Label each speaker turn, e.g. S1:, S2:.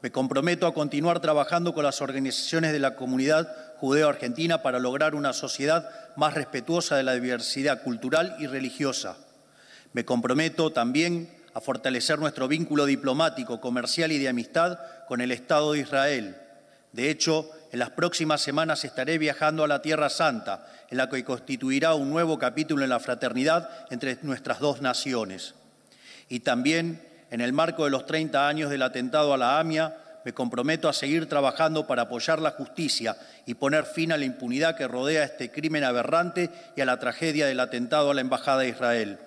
S1: Me comprometo a continuar trabajando con las organizaciones de la comunidad judeo-argentina para lograr una sociedad más respetuosa de la diversidad cultural y religiosa. Me comprometo también a fortalecer nuestro vínculo diplomático, comercial y de amistad con el Estado de Israel. De hecho, en las próximas semanas estaré viajando a la Tierra Santa, en la que constituirá un nuevo capítulo en la fraternidad entre nuestras dos naciones. Y también en el marco de los 30 años del atentado a la AMIA, me comprometo a seguir trabajando para apoyar la justicia y poner fin a la impunidad que rodea este crimen aberrante y a la tragedia del atentado a la Embajada de Israel.